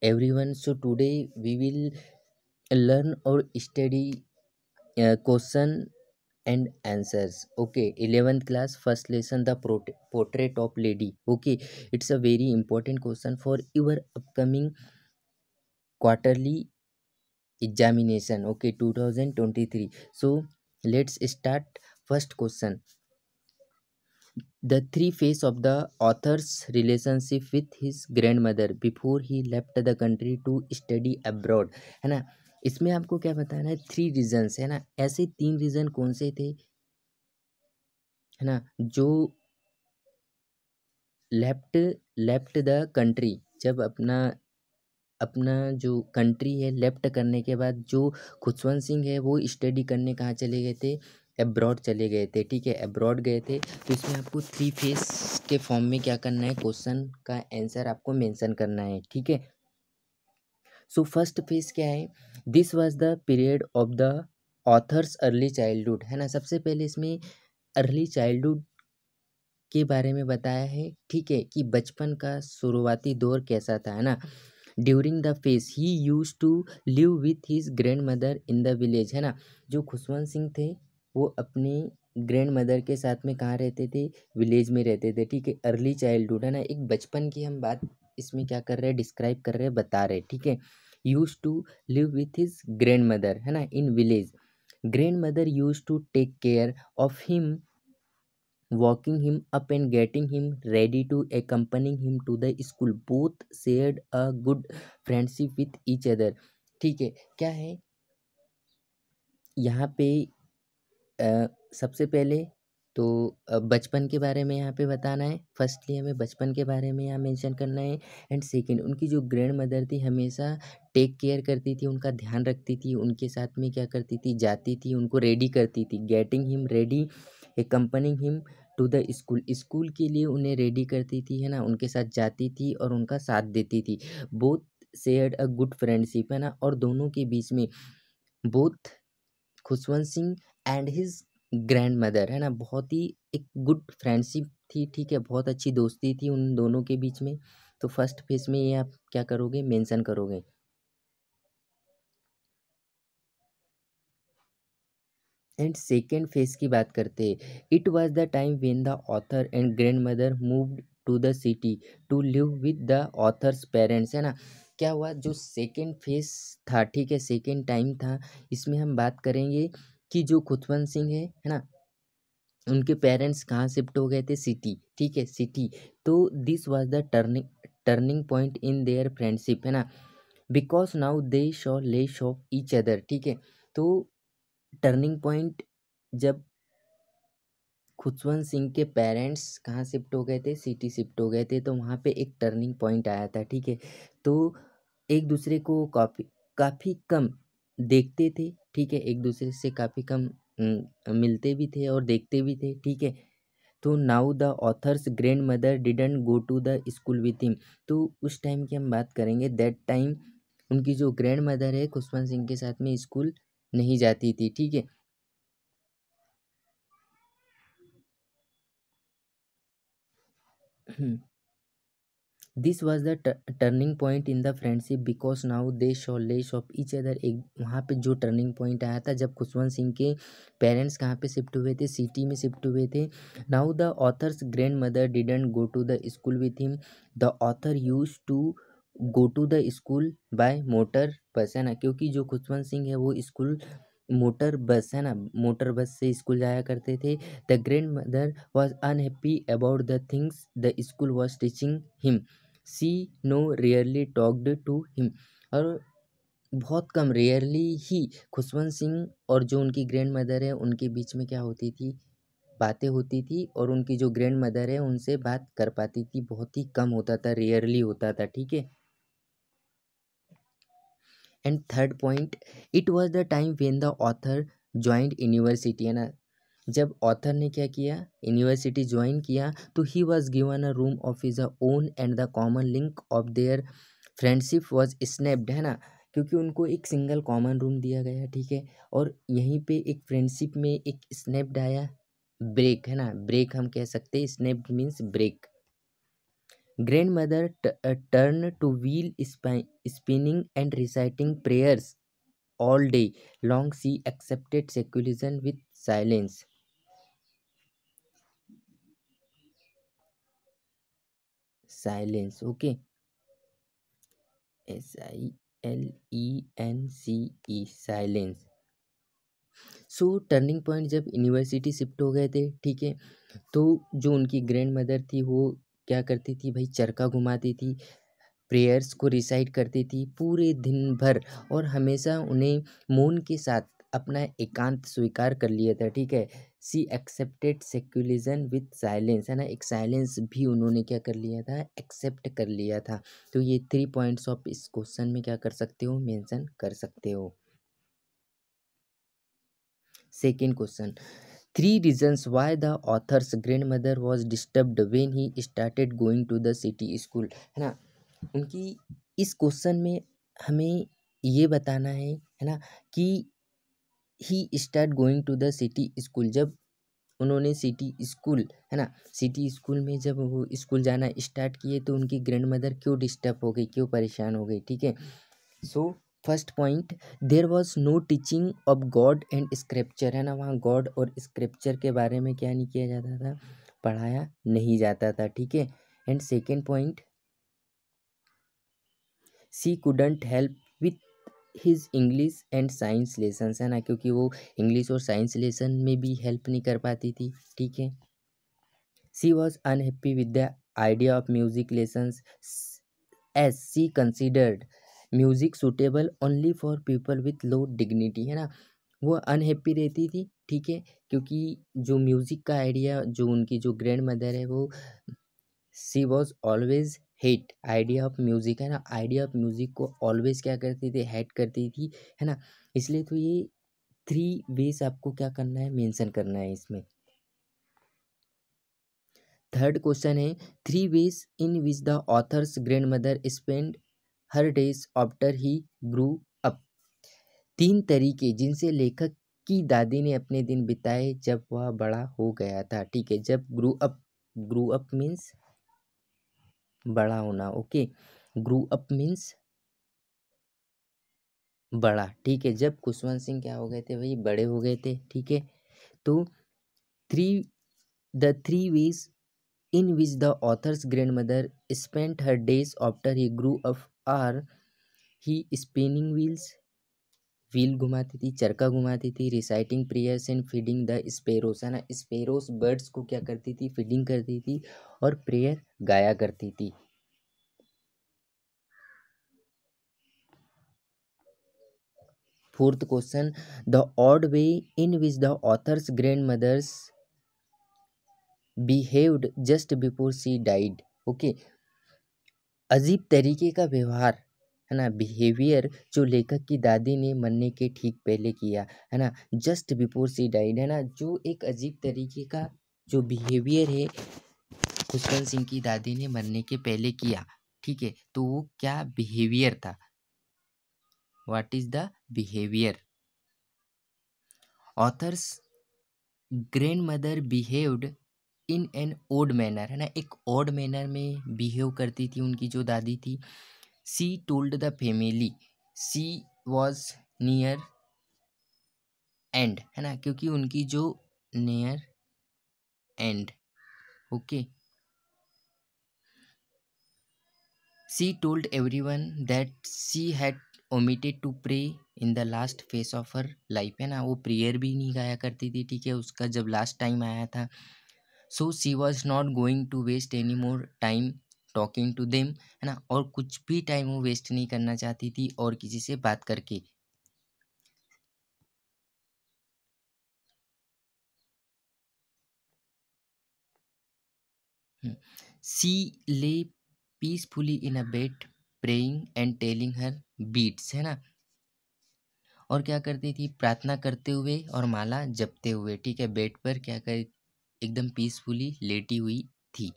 everyone so today we will learn or study uh, question and answers okay 11th class first lesson the portrait of lady okay it's a very important question for your upcoming quarterly examination okay 2023 so let's start first question the three phase of the author's relationship with his grandmother before he left the country to study abroad है ना इसमें आपको क्या बताना है three regions है ना ऐसे तीन रीज़न कौन से थे है ना जो लेफ्ट लेफ्ट द कंट्री जब अपना अपना जो कंट्री है लेफ्ट करने के बाद जो खुशवंत सिंह है वो स्टडी करने कहाँ चले गए थे एब्रॉड चले गए थे ठीक है एब्रॉड गए थे तो इसमें आपको थ्री फेस के फॉर्म में क्या करना है क्वेश्चन का आंसर आपको मेंशन करना है ठीक है सो फर्स्ट फेज क्या है this was the period of the author's early childhood है ना सबसे पहले इसमें अर्ली चाइल्डहुड के बारे में बताया है ठीक है कि बचपन का शुरुआती दौर कैसा था है ना during the phase he used to live with his grandmother in the village है ना जो खुशवंत सिंह थे वो अपनी ग्रैंड मदर के साथ में कहाँ रहते थे विलेज में रहते थे ठीक है अर्ली चाइल्डहुड है ना एक बचपन की हम बात इसमें क्या कर रहे हैं डिस्क्राइब कर रहे हैं बता रहे हैं ठीक है used to live with his grandmother है ना in village grandmother used to take care of him walking him up and getting him ready to accompanying him to the school both shared a good friendship with each other ठीक है क्या है यहाँ पे सबसे पहले तो बचपन के बारे में यहाँ पे बताना है फर्स्टली हमें बचपन के बारे में यहाँ मेंशन करना है एंड सेकंड उनकी जो ग्रैंड मदर थी हमेशा टेक केयर करती थी उनका ध्यान रखती थी उनके साथ में क्या करती थी जाती थी उनको रेडी करती थी getting him ready accompanying him to the school school के लिए उन्हें रेडी करती थी है ना उनके साथ जाती थी और उनका साथ देती थी both share a good friendship है ना और दोनों के बीच में both Khushwant Singh and his grandmother है ना बहुत ही एक गुड फ्रेंडशिप थी ठीक है बहुत अच्छी दोस्ती थी उन दोनों के बीच में तो फर्स्ट फेज में ये आप क्या करोगे मेंशन करोगे एंड सेकेंड फेज की बात करते हैं it was the time when the author and grandmother move to the city to live with the author's parents है ना क्या हुआ जो सेकेंड फेज था ठीक है सेकेंड टाइम था इसमें हम बात करेंगे कि जो खुदवंत सिंह है है ना उनके पेरेंट्स कहाँ शिफ्ट हो गए थे सिटी ठीक है सिटी तो this was the turning turning point in their friendship है ना because now they saw less saw each other ठीक है तो टर्निंग पॉइंट जब खुशवंत सिंह के पेरेंट्स कहाँ शिफ्ट हो गए थे सिटी शिफ्ट हो गए थे तो वहाँ पे एक टर्निंग पॉइंट आया था ठीक है तो एक दूसरे को काफ़ी काफ़ी कम देखते थे ठीक है एक दूसरे से काफ़ी कम मिलते भी थे और देखते भी थे ठीक है तो now the author's grandmother didn't go to the school with him तो उस टाइम की हम बात करेंगे दैट टाइम उनकी जो ग्रैंड मदर है खुशवंत सिंह के साथ में स्कूल नहीं जाती थी ठीक है hmm this was the turning point in the friendship because now they saw less of each other एक वहाँ पे जो टर्निंग पॉइंट आया था जब खुशवंत सिंह के पेरेंट्स कहाँ पे शिफ्ट हुए थे सिटी में शिफ्ट हुए थे now the author's grandmother didn't go to the school with him the author used to go to the school by motor bus है ना क्योंकि जो खुशवंत सिंह है वो स्कूल मोटर बस है ना मोटर बस से स्कूल जाया करते थे the grandmother was unhappy about the things the school was teaching him she no rarely talked to him और बहुत कम रेयरली ही खुशवंत सिंह और जो उनकी ग्रैंड मदर है उनके बीच में क्या होती थी बातें होती थी और उनकी जो ग्रैंड मदर है उनसे बात कर पाती थी बहुत ही कम होता था रेयरली होता था ठीक है and third point it was the time when the author joined university है ना जब ऑथर ने क्या किया यूनिवर्सिटी ज्वाइन किया तो he was given a room of his a own and the common link of their friendship was snapped है ना क्योंकि उनको एक सिंगल कॉमन रूम दिया गया ठीक है और यहीं पे एक फ्रेंडशिप में एक स्नैप्ड आया ब्रेक है ना ब्रेक हम कह सकते हैं snapped means break grandmother turn to wheel spinning and reciting prayers all day long she accepted seclusion with silence silence okay S I L E N C E silence so turning point जब university shift हो गए थे ठीक है तो जो उनकी grand mother थी वो क्या करती थी भाई चरखा घुमाती थी प्रेयर्स को रिसाइट करती थी पूरे दिन भर और हमेशा उन्हें मून के साथ अपना एकांत स्वीकार कर लिया था ठीक है she accepted seclusion with silence है ना एक साइलेंस भी उन्होंने क्या कर लिया था एक्सेप्ट कर लिया था तो ये थ्री पॉइंट्स ऑफ इस क्वेश्चन में क्या कर सकते हो मेंशन कर सकते हो second question three reasons why the author's grandmother was disturbed when he started going to the city school है ना उनकी इस क्वेश्चन में हमें ये बताना है है ना कि he start going to the city school जब उन्होंने सिटी स्कूल है ना सिटी स्कूल में जब वो स्कूल जाना स्टार्ट किए तो उनकी ग्रैंड मदर क्यों डिस्टर्ब हो गई क्यों परेशान हो गई ठीक है so first point there was no teaching of God and scripture है ना वहाँ गॉड और स्क्रिप्चर के बारे में क्या नहीं किया जाता था पढ़ाया नहीं जाता था ठीक है and second point she couldn't help his English and science lessons है ना क्योंकि वो इंग्लिश और साइंस लेसन में भी हेल्प नहीं कर पाती थी ठीक है she was unhappy with the idea of music lesson as she considered music suitable only for people with low dignity है ना वो अनहैप्पी रहती थी ठीक है क्योंकि जो म्यूज़िक का आइडिया जो उनकी जो ग्रैंड मदर है वो she was always hate idea of music है ना आइडिया ऑफ म्यूज़िक को ऑलवेज क्या करती थी हेट करती थी है ना इसलिए तो ये थ्री वेज आपको क्या करना है मेंशन करना है इसमें थर्ड क्वेश्चन है three ways in which the author's grandmother spend her days after he grew up तीन तरीके जिनसे लेखक की दादी ने अपने दिन बिताए जब वह बड़ा हो गया था ठीक है जब grew up grew up means बड़ा होना ओके ग्रू अप मीन्स बड़ा ठीक है जब कुशवंत सिंह क्या हो गए थे भाई बड़े हो गए थे ठीक है तो three the three ways in which the author's grandmother spent her days after he grew up are he spinning wheels wheel घुमाती थी चरखा घुमाती थी reciting prayers and feeding the sparrows है ना स्पेरोस बर्ड्स को क्या करती थी फीडिंग करती थी और प्रेयर गाया करती थी fourth question the odd way in which the author's grandmother's behaved just before she died okay अजीब तरीके का व्यवहार है ना बिहेवियर जो लेखक की दादी ने मरने के ठीक पहले किया है ना जस्ट बिफोर सी डाइड है ना जो एक अजीब तरीके का जो बिहेवियर है खुशवंत सिंह की दादी ने मरने के पहले किया ठीक है तो वो क्या बिहेवियर था what is the behaviour author's grandmother behaved in an odd manner है ना एक ओड मैनर में बिहेव करती थी उनकी जो दादी थी She told the family she was near end है ना क्योंकि उनकी जो near end okay she told everyone that she had omitted to pray in the last of of life life है ना वो प्रेयर भी नहीं गाया करती थी ठीक है उसका जब लास्ट टाइम आया था so she was not going to waste any more time talking to them है ना और कुछ भी टाइम वो वेस्ट नहीं करना चाहती थी और किसी से बात करके she lay peacefully in a bed praying and telling her beads है ना और क्या करती थी प्रार्थना करते हुए और माला जपते हुए ठीक है बेड पर क्या कर एकदम पीसफुली लेटी हुई थी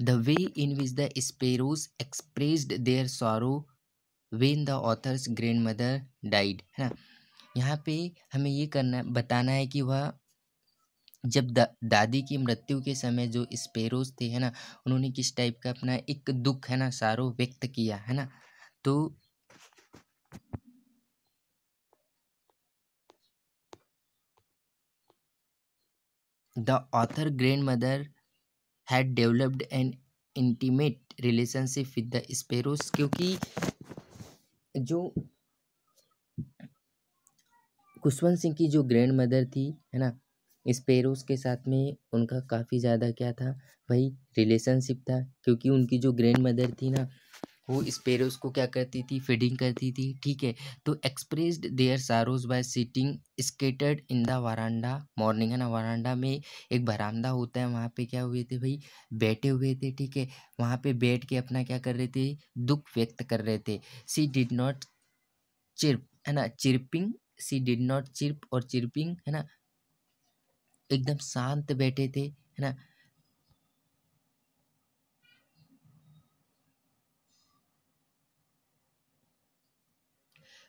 The way in which the sparrows expressed their sorrow when the author's grandmother died है ना यहाँ पे हमें ये करना बताना है कि वह जब दा, दादी की मृत्यु के समय जो स्पेरोज थे है ना उन्होंने किस टाइप का अपना एक दुख है ना सारो व्यक्त किया है ना तो the author grandmother had developed an intimate relationship with the sparrows क्योंकि जो खुशवंत सिंह की जो ग्रैंड मदर थी है ना स्पेरोस के साथ में उनका काफ़ी ज़्यादा क्या था भाई रिलेशनशिप था क्योंकि उनकी जो ग्रैंड मदर थी ना वो स्पेरोज को क्या करती थी फीडिंग करती थी ठीक है तो expressed their sorrows by sitting scattered in the veranda morning है ना वारांडा में एक बरामदा होता है वहाँ पे क्या हुए थे भाई बैठे हुए थे ठीक है वहाँ पे बैठ के अपना क्या कर रहे थे दुख व्यक्त कर रहे थे सी डिड नॉट चिरप है ना chirping she did not chirp और चिरपिंग है ना एकदम शांत बैठे थे है ना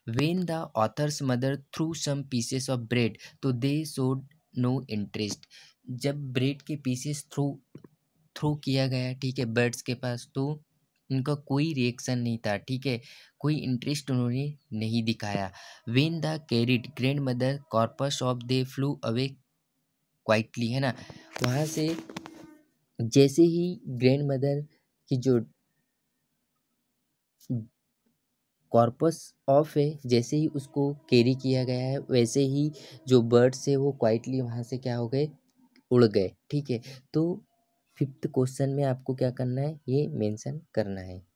when the author's mother threw some pieces of bread तो दे शोड नो इंटरेस्ट जब ब्रेड के पीसेस थ्रू थ्रू किया गया ठीक है बर्ड्स के पास तो उनका कोई रिएक्शन नहीं था ठीक है कोई इंटरेस्ट उन्होंने नहीं दिखाया when the carried grandmother corpse off they flew away quietly है ना वहाँ से जैसे ही ग्रैंड मदर की जो कॉर्पस ऑफ है जैसे ही उसको कैरी किया गया है वैसे ही जो बर्ड्स है वो क्वाइटली वहाँ से क्या हो गए उड़ गए ठीक है तो फिफ्थ क्वेश्चन में आपको क्या करना है ये मेंशन करना है